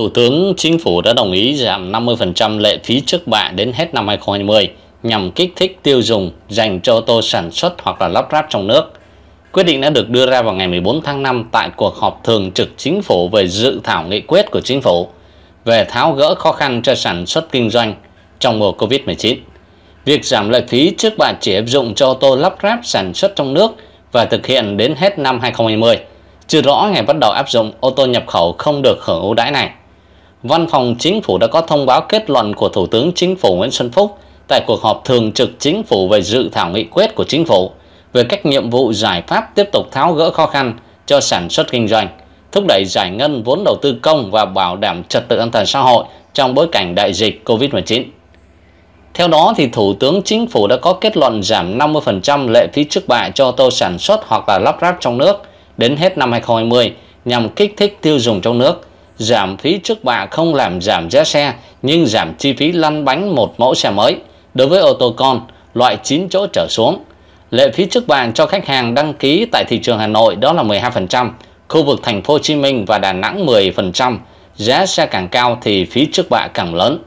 Thủ tướng Chính phủ đã đồng ý giảm 50% lệ phí trước bạ đến hết năm 2020 nhằm kích thích tiêu dùng dành cho ô tô sản xuất hoặc là lắp ráp trong nước. Quyết định đã được đưa ra vào ngày 14 tháng 5 tại cuộc họp thường trực chính phủ về dự thảo nghị quyết của chính phủ về tháo gỡ khó khăn cho sản xuất kinh doanh trong mùa Covid-19. Việc giảm lệ phí trước bạ chỉ áp dụng cho ô tô lắp ráp sản xuất trong nước và thực hiện đến hết năm 2020. Chưa rõ ngày bắt đầu áp dụng, ô tô nhập khẩu không được hưởng ưu đãi này. Văn phòng Chính phủ đã có thông báo kết luận của Thủ tướng Chính phủ Nguyễn Xuân Phúc tại cuộc họp thường trực Chính phủ về dự thảo nghị quyết của Chính phủ về các nhiệm vụ giải pháp tiếp tục tháo gỡ khó khăn cho sản xuất kinh doanh, thúc đẩy giải ngân vốn đầu tư công và bảo đảm trật tự an toàn xã hội trong bối cảnh đại dịch COVID-19. Theo đó, thì Thủ tướng Chính phủ đã có kết luận giảm 50% lệ phí trước bạ cho ô tô sản xuất hoặc là lắp ráp trong nước đến hết năm 2020 nhằm kích thích tiêu dùng trong nước – giảm phí trước bạ không làm giảm giá xe nhưng giảm chi phí lăn bánh một mẫu xe mới đối với ô tô con loại 9 chỗ trở xuống. Lệ phí trước bạ cho khách hàng đăng ký tại thị trường Hà Nội đó là 12%, khu vực thành phố Hồ Chí Minh và Đà Nẵng 10%, giá xe càng cao thì phí trước bạ càng lớn.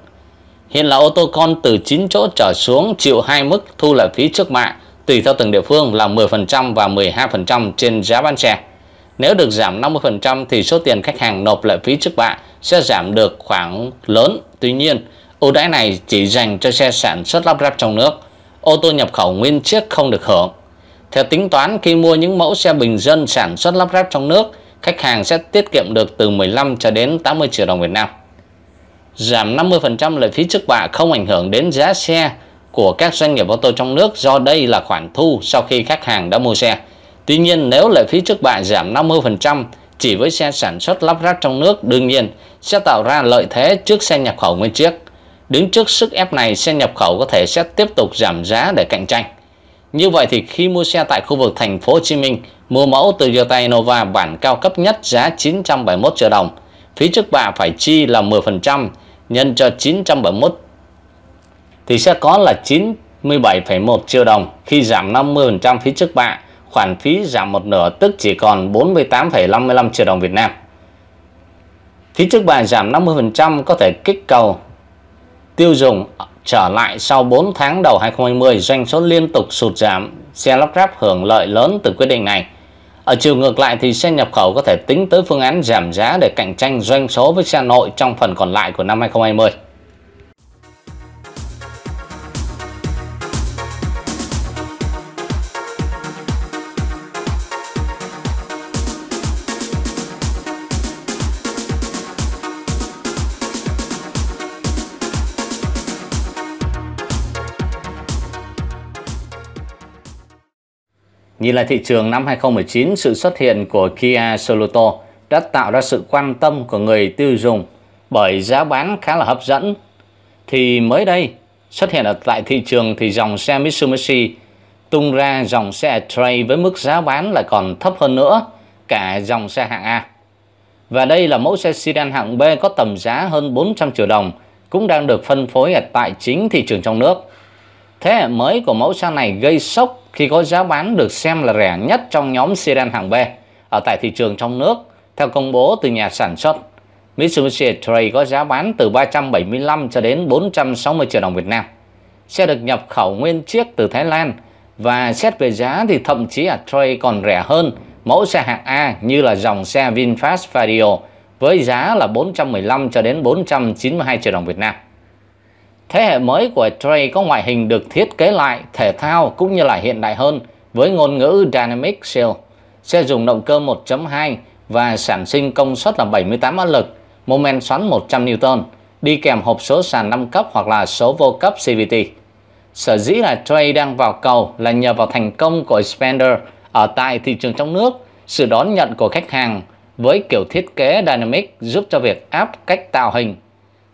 Hiện là ô tô con từ 9 chỗ trở xuống chịu hai mức thu lệ phí trước bạ tùy theo từng địa phương là 10% và 12% trên giá bán xe. Nếu được giảm 50% thì số tiền khách hàng nộp lệ phí trước bạ sẽ giảm được khoảng lớn. Tuy nhiên, ưu đãi này chỉ dành cho xe sản xuất lắp ráp trong nước. Ô tô nhập khẩu nguyên chiếc không được hưởng. Theo tính toán, khi mua những mẫu xe bình dân sản xuất lắp ráp trong nước, khách hàng sẽ tiết kiệm được từ 15 cho đến 80 triệu đồng Việt Nam. Giảm 50% lệ phí trước bạ không ảnh hưởng đến giá xe của các doanh nghiệp ô tô trong nước do đây là khoản thu sau khi khách hàng đã mua xe. Tuy nhiên nếu lệ phí trước bạ giảm 50% chỉ với xe sản xuất lắp ráp trong nước đương nhiên sẽ tạo ra lợi thế trước xe nhập khẩu nguyên chiếc. Đứng trước sức ép này xe nhập khẩu có thể sẽ tiếp tục giảm giá để cạnh tranh. Như vậy thì khi mua xe tại khu vực thành phố Hồ Chí Minh, mua mẫu từ Toyota Innova bản cao cấp nhất giá 971 triệu đồng, phí trước bạ phải chi là 10% nhân cho 971 thì sẽ có là 97,1 triệu đồng khi giảm 50% phí trước bạ khoản phí giảm một nửa tức chỉ còn 48,55 triệu đồng Việt Nam. Phí trước bạ giảm 50% có thể kích cầu tiêu dùng trở lại sau 4 tháng đầu 2020 doanh số liên tục sụt giảm, xe lắp ráp hưởng lợi lớn từ quyết định này. Ở chiều ngược lại thì xe nhập khẩu có thể tính tới phương án giảm giá để cạnh tranh doanh số với xe nội trong phần còn lại của năm 2020. Nhìn lại thị trường năm 2019, sự xuất hiện của Kia Soluto đã tạo ra sự quan tâm của người tiêu dùng bởi giá bán khá là hấp dẫn. Thì mới đây, xuất hiện ở tại thị trường thì dòng xe Mitsubishi tung ra dòng xe Trail với mức giá bán lại còn thấp hơn nữa cả dòng xe hạng A. Và đây là mẫu xe sedan hạng B có tầm giá hơn 400 triệu đồng cũng đang được phân phối ở tại chính thị trường trong nước. Thế hệ mới của mẫu xe này gây sốc khi có giá bán được xem là rẻ nhất trong nhóm sedan hàng B ở tại thị trường trong nước. Theo công bố từ nhà sản xuất, Mitsubishi Trail có giá bán từ 375 cho đến 460 triệu đồng Việt Nam. Xe được nhập khẩu nguyên chiếc từ Thái Lan và xét về giá thì thậm chí là Trail còn rẻ hơn mẫu xe hạng A như là dòng xe VinFast Vario với giá là 415 cho đến 492 triệu đồng Việt Nam. Thế hệ mới của Trey có ngoại hình được thiết kế lại, thể thao cũng như là hiện đại hơn với ngôn ngữ Dynamic Seal. Xe dùng động cơ 1.2 và sản sinh công suất là 78 mã lực, mô men xoắn 100 Newton, đi kèm hộp số sàn 5 cấp hoặc là số vô cấp CVT. Sở dĩ là Trey đang vào cầu là nhờ vào thành công của Expander ở tại thị trường trong nước, sự đón nhận của khách hàng với kiểu thiết kế Dynamic giúp cho việc áp cách tạo hình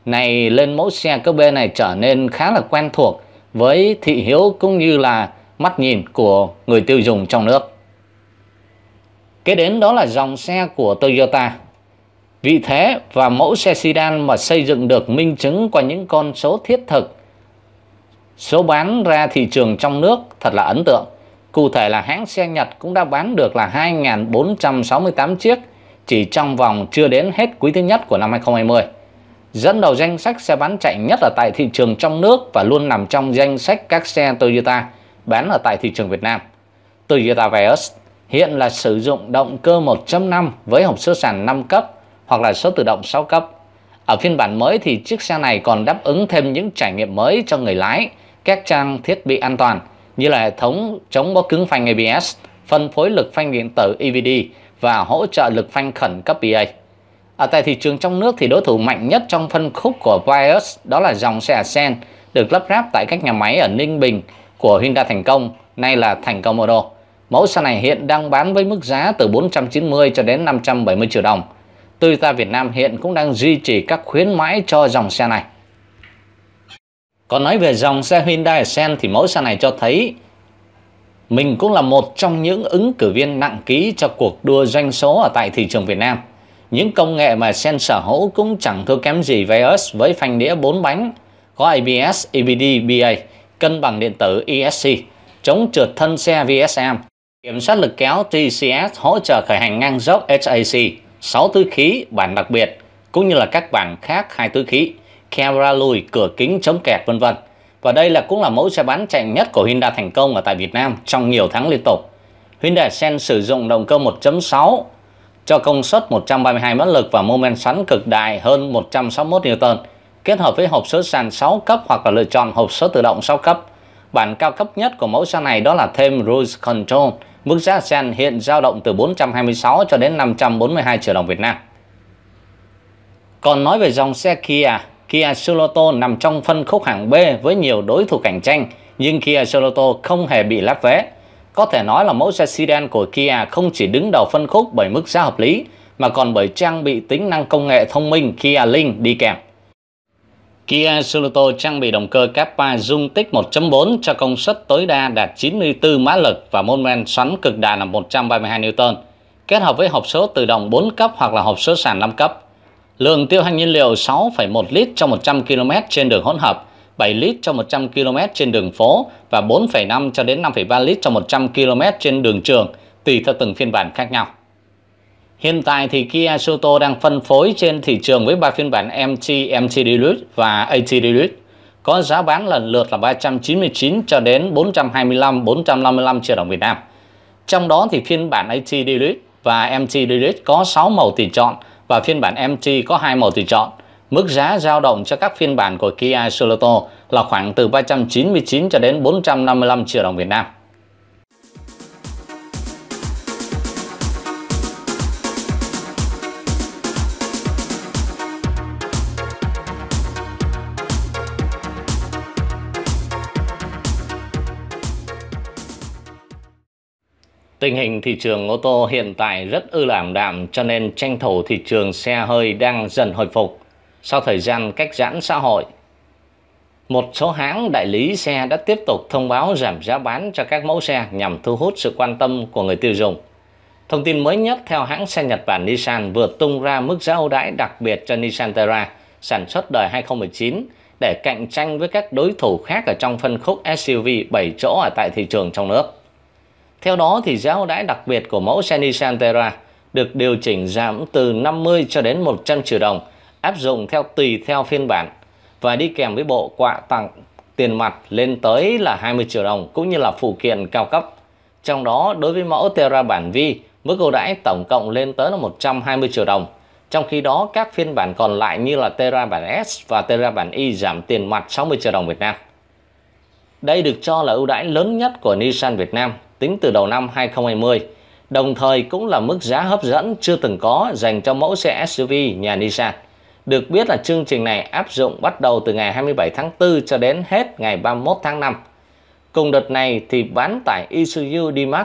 này lên mẫu xe cơ bê này trở nên khá là quen thuộc với thị hiếu cũng như là mắt nhìn của người tiêu dùng trong nước. Kế đến đó là dòng xe của Toyota. Vì thế và mẫu xe sedan mà xây dựng được minh chứng qua những con số thiết thực. Số bán ra thị trường trong nước thật là ấn tượng. Cụ thể là hãng xe Nhật cũng đã bán được là 2.468 chiếc chỉ trong vòng chưa đến hết quý thứ nhất của năm 2020 dẫn đầu danh sách xe bán chạy nhất ở tại thị trường trong nước và luôn nằm trong danh sách các xe Toyota bán ở tại thị trường Việt Nam. Toyota Vios hiện là sử dụng động cơ 1.5 với hộp số sàn 5 cấp hoặc là số tự động 6 cấp. Ở phiên bản mới thì chiếc xe này còn đáp ứng thêm những trải nghiệm mới cho người lái, các trang thiết bị an toàn như là hệ thống chống bó cứng phanh ABS, phân phối lực phanh điện tử EVD và hỗ trợ lực phanh khẩn cấp PA. E ở tại thị trường trong nước thì đối thủ mạnh nhất trong phân khúc của Vios đó là dòng xe Sen được lắp ráp tại các nhà máy ở Ninh Bình của Hyundai Thành Công, nay là Thành Công Auto Mẫu xe này hiện đang bán với mức giá từ 490 cho đến 570 triệu đồng. Toyota Việt Nam hiện cũng đang duy trì các khuyến mãi cho dòng xe này. Còn nói về dòng xe Hyundai Sen thì mẫu xe này cho thấy mình cũng là một trong những ứng cử viên nặng ký cho cuộc đua doanh số ở tại thị trường Việt Nam. Những công nghệ mà Sen sở hữu cũng chẳng thua kém gì Vios với phanh đĩa 4 bánh có ABS, EBD, BA, cân bằng điện tử ESC, chống trượt thân xe VSM, kiểm soát lực kéo TCS hỗ trợ khởi hành ngang dốc HAC, 6 túi khí bản đặc biệt cũng như là các bản khác hai túi khí, camera lùi, cửa kính chống kẹt vân vân. Và đây là cũng là mẫu xe bán chạy nhất của Hyundai thành công ở tại Việt Nam trong nhiều tháng liên tục. Hyundai Sen sử dụng động cơ 1.6 cho công suất 132 mã lực và mô men xoắn cực đại hơn 161 Newton, kết hợp với hộp số sàn 6 cấp hoặc là lựa chọn hộp số tự động 6 cấp. Bản cao cấp nhất của mẫu xe này đó là thêm Cruise Control, mức giá sàn hiện dao động từ 426 cho đến 542 triệu đồng Việt Nam. Còn nói về dòng xe Kia, Kia Soloto nằm trong phân khúc hạng B với nhiều đối thủ cạnh tranh, nhưng Kia Soloto không hề bị lép vé. Có thể nói là mẫu xe sedan của Kia không chỉ đứng đầu phân khúc bởi mức giá hợp lý, mà còn bởi trang bị tính năng công nghệ thông minh Kia Link đi kèm. Kia Soleto trang bị động cơ Kappa dung tích 1.4 cho công suất tối đa đạt 94 mã lực và mô men xoắn cực đại là 132 Newton, kết hợp với hộp số tự động 4 cấp hoặc là hộp số sàn 5 cấp. Lượng tiêu hành nhiên liệu 6,1 lít cho 100 km trên đường hỗn hợp 7 lít cho 100 km trên đường phố và 4,5 cho đến 5,3 lít cho 100 km trên đường trường, tùy theo từng phiên bản khác nhau. Hiện tại thì Kia Soto đang phân phối trên thị trường với 3 phiên bản MT, MT Deluxe và AT Deluxe có giá bán lần lượt là 399 cho đến 425 455 triệu đồng Việt Nam. Trong đó thì phiên bản AT Deluxe và MT Deluxe có 6 màu tùy chọn và phiên bản MT có 2 màu tùy chọn. Mức giá giao động cho các phiên bản của Kia Soleto là khoảng từ 399 cho đến 455 triệu đồng Việt Nam. Tình hình thị trường ô tô hiện tại rất ư là đạm cho nên tranh thủ thị trường xe hơi đang dần hồi phục. Sau thời gian cách giãn xã hội, một số hãng đại lý xe đã tiếp tục thông báo giảm giá bán cho các mẫu xe nhằm thu hút sự quan tâm của người tiêu dùng. Thông tin mới nhất theo hãng xe Nhật Bản Nissan vừa tung ra mức giá ưu đãi đặc biệt cho Nissan Terra sản xuất đời 2019 để cạnh tranh với các đối thủ khác ở trong phân khúc SUV 7 chỗ ở tại thị trường trong nước. Theo đó thì giá ưu đãi đặc biệt của mẫu xe Nissan Terra được điều chỉnh giảm từ 50 cho đến 100 triệu đồng – áp dụng theo tùy theo phiên bản và đi kèm với bộ quà tặng tiền mặt lên tới là 20 triệu đồng cũng như là phụ kiện cao cấp. Trong đó đối với mẫu Terra bản Vi, mức ưu đãi tổng cộng lên tới là 120 triệu đồng. Trong khi đó các phiên bản còn lại như là Terra bản S và Terra bản Y giảm tiền mặt 60 triệu đồng Việt Nam. Đây được cho là ưu đãi lớn nhất của Nissan Việt Nam tính từ đầu năm 2020, đồng thời cũng là mức giá hấp dẫn chưa từng có dành cho mẫu xe SUV nhà Nissan. Được biết là chương trình này áp dụng bắt đầu từ ngày 27 tháng 4 cho đến hết ngày 31 tháng 5. Cùng đợt này thì bán tải Isuzu D-Max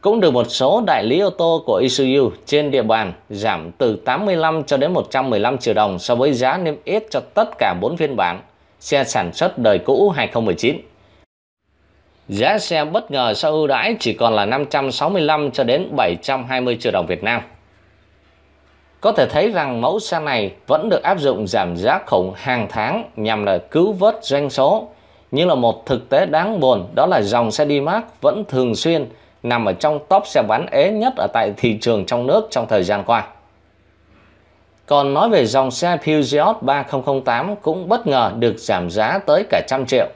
cũng được một số đại lý ô tô của Isuzu trên địa bàn giảm từ 85 cho đến 115 triệu đồng so với giá niêm yết cho tất cả 4 phiên bản xe sản xuất đời cũ 2019. Giá xe bất ngờ sau ưu đãi chỉ còn là 565 cho đến 720 triệu đồng Việt Nam. Có thể thấy rằng mẫu xe này vẫn được áp dụng giảm giá khủng hàng tháng nhằm là cứu vớt doanh số. Nhưng là một thực tế đáng buồn đó là dòng xe D-Max vẫn thường xuyên nằm ở trong top xe bán ế nhất ở tại thị trường trong nước trong thời gian qua. Còn nói về dòng xe Peugeot 3008 cũng bất ngờ được giảm giá tới cả trăm triệu,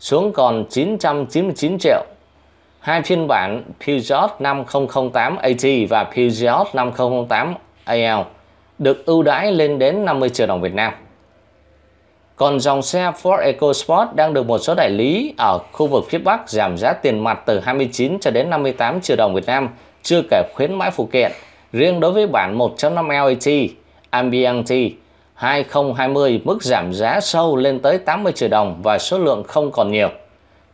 xuống còn 999 triệu. Hai phiên bản Peugeot 5008 AT và Peugeot 5008 AL được ưu đãi lên đến 50 triệu đồng Việt Nam. Còn dòng xe Ford EcoSport đang được một số đại lý ở khu vực phía Bắc giảm giá tiền mặt từ 29 cho đến 58 triệu đồng Việt Nam, chưa kể khuyến mãi phụ kiện. Riêng đối với bản 1.5 LAT, Ambient 2020 mức giảm giá sâu lên tới 80 triệu đồng và số lượng không còn nhiều.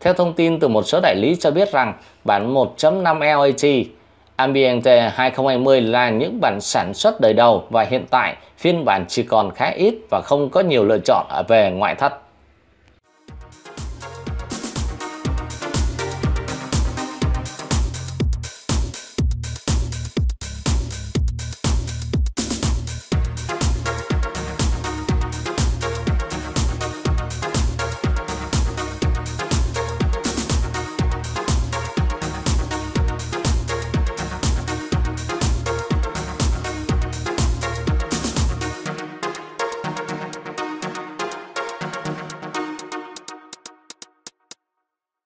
Theo thông tin từ một số đại lý cho biết rằng bản 1.5 LAT Ambient 2020 là những bản sản xuất đời đầu và hiện tại phiên bản chỉ còn khá ít và không có nhiều lựa chọn về ngoại thất.